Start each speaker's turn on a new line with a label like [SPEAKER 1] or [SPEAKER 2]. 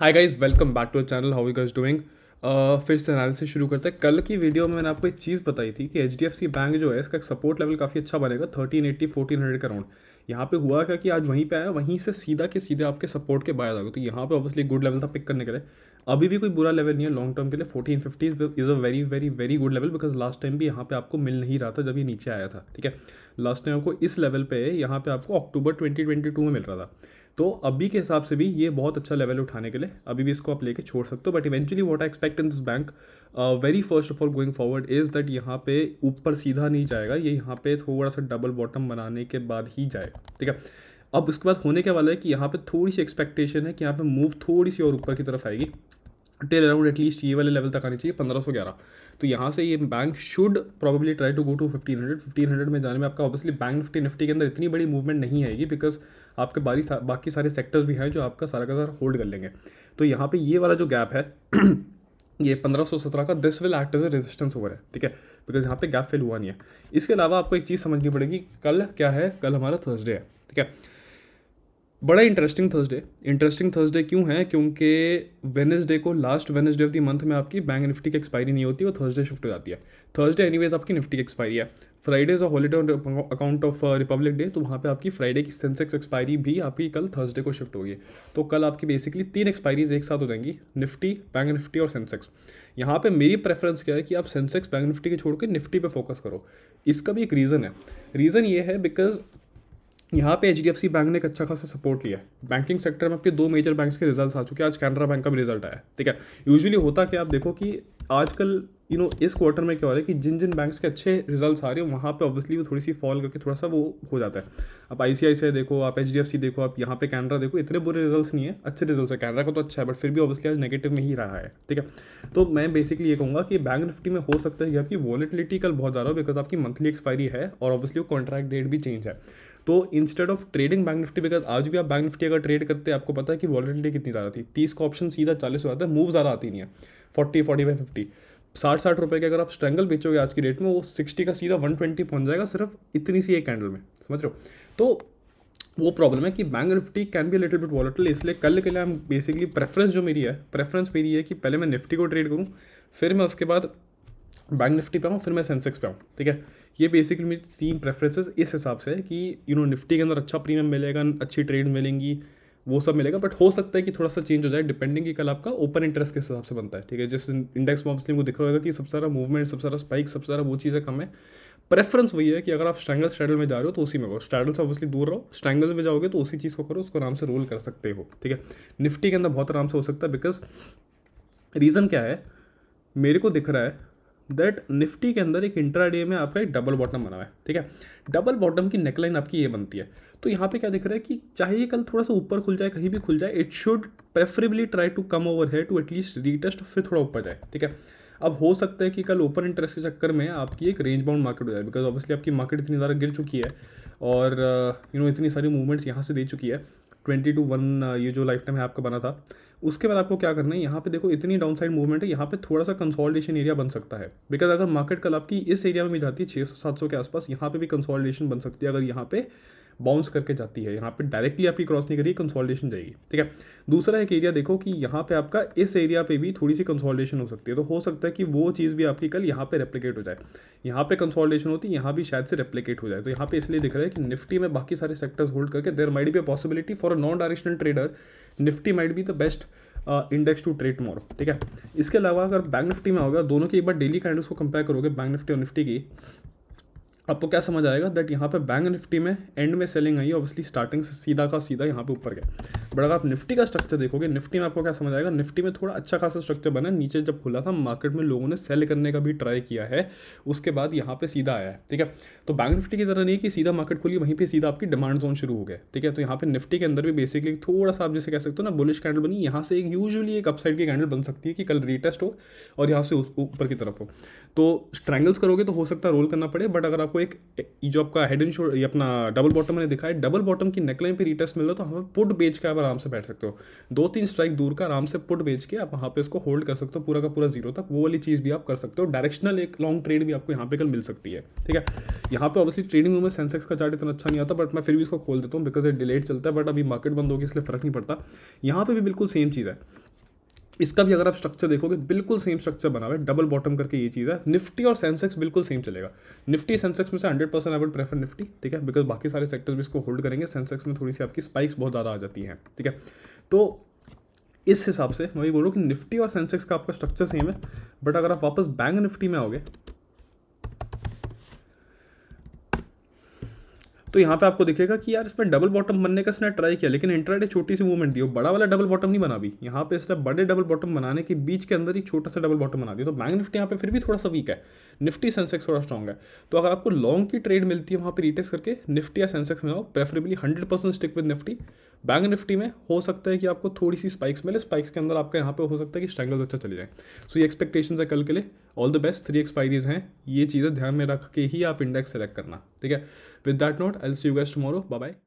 [SPEAKER 1] hi guys welcome back to our channel how guys doing फिर से से शुरू करते हैं कल की वीडियो में मैंने आपको एक चीज़ बताई थी कि एच बैंक जो है इसका सपोर्ट लेवल काफ़ी अच्छा बनेगा थर्टीन एट्टी फोर्टीन हंड्रेड का राउंड यहाँ पे हुआ क्या कि आज वहीं पे आया वहीं से सीधा के सीधे आपके सपोर्ट के बाहर आ गए तो यहाँ पे ऑब्वियसली गुड लेवल था पिक करने के लिए अभी भी कोई बुरा लेवल नहीं है लॉन्ग टर्म के लिए fourteen fifty is a very very very good level because last time भी यहाँ पे आपको मिल नहीं रहा था जब ये नीचे आया था ठीक है लास्ट टाइम आपको इस लेवल पे यहाँ पे आपको अक्टूबर ट्वेंटी ट्वेंटी टू में मिल रहा था तो अभी के हिसाब से भी ये बहुत अच्छा लेवल उठाने के लिए अभी भी इसको आप लेके छोड़ सकते हो but eventually what I expect in this bank very first of all going forward is that यहाँ पे ऊपर सीधा नहीं जाएगा ये यहाँ पे थोड़ा सा डबल बॉटम बनाने के बाद ही जाएगा ठीक है अब उसके बाद होने के वाला है कि यहाँ पे थोड़ी सी एक्सपेक्टेशन है कि यहाँ पे मूव थोड़ी सी और ऊपर की तरफ आएगी टेल अराउंड एटलीस्ट ये वाले लेवल तक आनी चाहिए पंद्रह सौ ग्यारह तो यहाँ से ये bank should probably try to go to fifteen hundred fifteen hundred में जाने में आपका ऑब्वियसली बैंक निफ्टी निफ्टी के अंदर इतनी बड़ी मूवमेंट नहीं आएगी बिकॉज आपके बारी बाकी सारे सेक्टर्स भी हैं जो आपका सारा का सारा होल्ड कर लेंगे तो यहाँ पर ये वाला जो गैप है ये पंद्रह सौ सत्रह का this will act as a resistance over है ठीक है बिकॉज यहाँ पर गैप फेल हुआ नहीं है इसके अलावा आपको एक चीज़ समझनी पड़ेगी कल क्या है कल हमारा थर्सडे है ठीक है बड़ा इंटरेस्टिंग थर्सडे इंटरेस्टिंग थर्सडे क्यों है क्योंकि वेनसडे को last Wednesday of the month में आपकी बैंक निफ्टी की एक्सपायरी नहीं होती वो थर्सडे शिफ्ट हो जाती है थर्सडे एनीवेज आपकी निफ्टी की एक्सपायरी है Friday is a holiday account of Republic Day तो वहाँ पे आपकी फ्राइडे की सेंसेक्स एक्सपायरी भी आपकी कल थर्सडे को शिफ्ट होगी तो कल आपकी बेसिकली तीन एक्सपायरीज एक साथ हो जाएंगी निफ्टी बैंक निफ्टी और सेंसेक्स यहाँ पे मेरी प्रेफरेंस क्या है कि आप सेंसेक्स बैंक निफ्टी के छोड़ के निफ्टी पे फोकस करो इसका भी एक रीज़न है रीज़न ये है बिकॉज यहाँ पे एच बैंक ने एक अच्छा खासा सपोर्ट लिया है बैंकिंग सेक्टर में आपके दो मेजर बैंक्स के रिजल्ट आ चुके हैं आज कैनरा बैंक का भी रिजल्ट आया ठीक है यूजुअली होता क्या आप देखो कि आजकल यू नो इस क्वार्टर में क्या हो रहा है कि जिन जिन बैंक्स के अच्छे रिजल्ट्स आ रहे हैं वहाँ पे ऑब्वियसली वो थोड़ी सी फॉल करके थोड़ा सा वो हो जाता है आप आई सी देखो आप एच देखो आप यहाँ पे कैनरा देखो इतने बुरे रिजल्ट्स नहीं है अच्छे रिजल्ट्स है कैनरा का तो अच्छा है बट फिर भी ऑब्वियसली आज नेगेटिव में ही रहा है ठीक है तो मैं बेसिकली ये कहूँगा कि बैंक निफ्टी में हो सकता है कि आपकी वॉलेटिलिटी कल बहुत ज़्यादा हो बिकॉज आपकी मंथली एक्सपायरी है और ऑब्वियसली वो कॉन्ट्रैक्ट डेट भी चेंज है तो instead of trading Bank Nifty because आज भी आप बैंक निफ्टी अगर ट्रेड करते हैं आपको पता है कि वॉलेटिलिटी कितनी ज़्यादा थी तीस का ऑप्शन सीधा चालीस हो जाता है मूव ज़्यादा आती नहीं है फोर्टी फोर्टी फाइव फिफ्टी साठ साठ रुपये के अगर आप स्ट्रेंगल बेचोगे आज की डेट में वो सिक्सटी का सीधा वन ट्वेंटी पहुँच जाएगा सिर्फ इतनी सी एक कैंडल में समझ रहे हो तो वो प्रॉब्लम है कि Bank Nifty can be little bit volatile इसलिए कल के लिए हम बेसिकली प्रेफरेंस जो मेरी है प्रेफरेंस मेरी है कि पहले मैं निफ्टी को ट्रेड करूँ फिर मैं उसके बाद बैंक निफ्टी पे आऊँ फिर मैं सेंसेक्स पे आऊँ ठीक है ये बेसिकली मेरी तीन प्रेफरेंसेस इस हिसाब से है कि यू नो निफ्टी के अंदर अच्छा प्रीमियम मिलेगा अच्छी ट्रेड मिलेंगी वो सब मिलेगा बट हो सकता है कि थोड़ा सा चेंज हो जाए डिपेंडिंग कि कल आपका ओपन इंटरेस्ट किस हिसाब से बनता है ठीक है जिस इंडेक्स में ऑब्वियसली वो दिख रहा होगा कि सबसे सारा मूवमेंट सबसे सारा स्पाइक सबसे सारा वो चीज़ें कम है प्रेफरेंस वही है कि अगर आप स्ट्रैंगल स्ट्रैडल में जा रहे हो तो उसी में करो स्ट्रैडल से ऑब्वियसली दूर रहो स्ट्रैंगल में जाओगे तो उसी चीज़ को करो उसको आराम से रोल कर सकते हो ठीक है निफ्टी के अंदर बहुत आराम से हो सकता है बिकॉज रीज़न क्या है मेरे को दिख रहा है दैट निफ्टी के अंदर एक डे में आपका एक डबल बॉटम बना हुआ है ठीक है डबल बॉटम की नेकलाइन आपकी ये बनती है तो यहाँ पे क्या दिख रहा है कि चाहे ये कल थोड़ा सा ऊपर खुल जाए कहीं भी खुल जाए it should preferably try to come over है टू एटलीस्ट रीटेस्ट फिर थोड़ा ऊपर जाए ठीक है अब हो सकता है कि कल ओपन इंटरेस्ट के चक्कर में आपकी एक रेंज बाउंड मार्केट हो जाए बिकॉज ऑब्वियसली आपकी मार्केट इतनी ज़्यादा गिर चुकी है और you uh, know you know, इतनी सारी मूवमेंट्स यहाँ से दे चुकी है ट्वेंटी टू वन ये जो लाइफ टाइम है आपका बना था उसके बाद आपको क्या करना है यहाँ पे देखो इतनी डाउन साइड मूवमेंट है यहाँ पे थोड़ा सा कंसोलिडेशन एरिया बन सकता है बिकॉज अगर मार्केट कल आपकी इस एरिया में भी जाती है छः सौ सात सौ के आसपास यहाँ पे भी कंसोलिडेशन बन सकती है अगर यहाँ पे बाउंस करके जाती है यहाँ पे डायरेक्टली आपकी क्रॉस नहीं करिए कंसोलिडेशन जाएगी ठीक है दूसरा एक एरिया देखो कि यहाँ पे आपका इस एरिया पे भी थोड़ी सी कंसोलिडेशन हो सकती है तो हो सकता है कि वो चीज़ भी आपकी कल यहाँ पे रेप्लीकेट हो जाए यहाँ पे कंसोलिडेशन होती है यहाँ भी शायद से रेप्लीकेट हो जाए तो यहाँ पे इसलिए दिख रहा है कि निफ्टी में बाकी सारे सेक्टर्स होल्ड करके there might be a possibility for a non directional trader Nifty might be the best index to trade more ठीक है इसके अलावा अगर बैंक निफ्टी में होगा दोनों की एक बार डेली कैंडल्स को कंपेयर करोगे बैंक निफ्टी और निफ्टी की आपको क्या समझ आएगा दैट यहाँ पे बैंक निफ्टी में एंड में सेलिंग आई है ऑब्वियसली स्टार्टिंग से सीधा का सीधा यहाँ पे ऊपर गया बट अगर आप निफ्टी का स्ट्रक्चर देखोगे निफ्टी में आपको क्या समझ आएगा निफ्टी में थोड़ा अच्छा खासा स्ट्रक्चर बना नीचे जब खुला था मार्केट में लोगों ने सेल करने का भी ट्राई किया है उसके बाद यहाँ पे सीधा आया है ठीक है तो बैंक निफ्टी की तरह नहीं कि सीधा मार्केट खुली वहीं पर सीधा आपकी डिमांड जोन शुरू हो गया ठीक है तो यहाँ पर निफ्टी के अंदर भी बेसिकली थोड़ा सा आप जैसे कह सकते हो ना बुलिश कैंडल बनी यहाँ से एक यूजली एक अपसाइड की कैंडल बन सकती है कि कल रीटेस्ट हो और यहाँ से ऊपर की तरफ हो तो स्ट्रैंगल्स करोगे तो हो सकता है रोल करना पड़े बट अगर आपको आपको एक ये जो आपका हेड एंड शोल्डर ये अपना डबल बॉटम मैंने दिखाया डबल बॉटम की नेकलाइन पे रिटेस्ट मिल रहा है तो हम पुट बेच के आप आराम से बैठ सकते हो दो तीन स्ट्राइक दूर का आराम से पुट बेच के आप वहाँ पे उसको होल्ड कर सकते हो पूरा का पूरा जीरो तक वो वाली चीज़ भी आप कर सकते हो डायरेक्शनल एक लॉन्ग ट्रेड भी आपको यहाँ पे कल मिल सकती है ठीक है यहाँ पे ऑब्वियसली ट्रेडिंग रूम में सेंसेक्स का चार्ट इतना अच्छा नहीं आता बट मैं फिर भी इसको खोल देता हूँ बिकॉज ये डिलेट चलता है बट अभी मार्केट बंद होगी इसलिए फर्क नहीं पड़ता यहाँ पर भी बिल्कुल सेम चीज़ है इसका भी अगर आप स्ट्रक्चर देखोगे बिल्कुल सेम स्ट्रक्चर बना हुआ है डबल बॉटम करके ये चीज़ है निफ्टी और सेंसेक्स बिल्कुल सेम चलेगा निफ्टी सेंसेक्स में से hundred percent I would prefer Nifty ठीक है बिकॉज बाकी सारे सेक्टर्स भी इसको होल्ड करेंगे सेंसेक्स में थोड़ी सी आपकी स्पाइक्स बहुत ज़्यादा आ जाती हैं ठीक है तो इस हिसाब से मैं ये बोलूँ कि निफ्टी और सेंसेक्स का आपका स्ट्रक्चर सेम है बट अगर आप वापस बैंक निफ्टी में आओगे तो यहाँ पे आपको दिखेगा कि यार इसमें डबल बॉटम बनने का इसने ट्राई किया लेकिन इंट्राडे छोटी सी मूवमेंट दी हो बड़ा वाला डबल बॉटम नहीं बना भी यहाँ पे इसने बड़े डबल बॉटम बनाने के बीच के अंदर ही छोटा सा डबल बॉटम बना दिया तो बैंक निफ्टी यहाँ पे फिर भी थोड़ा सा वीक है निफ्टी सेंसेक्स थोड़ा स्ट्रॉग है तो अगर आपको लॉन्ग की ट्रेड मिलती है वहाँ पर रिटेस करके निफ्टी या सेंसेक्स में आओ preferably hundred stick with Nifty Bank Nifty में हो सकता है कि आपको थोड़ी सी स्पाइक्स मिले स्पाइक्स के अंदर आपका यहाँ पे हो सकता है कि स्ट्रैंगल्स अच्छा चले जाए सो so, ये एक्सपेक्टेशंस है कल के लिए all the best three expiries हैं ये चीज़ें ध्यान में रख के ही आप इंडेक्स सेलेक्ट करना ठीक है with that note I see you guys tomorrow bye bye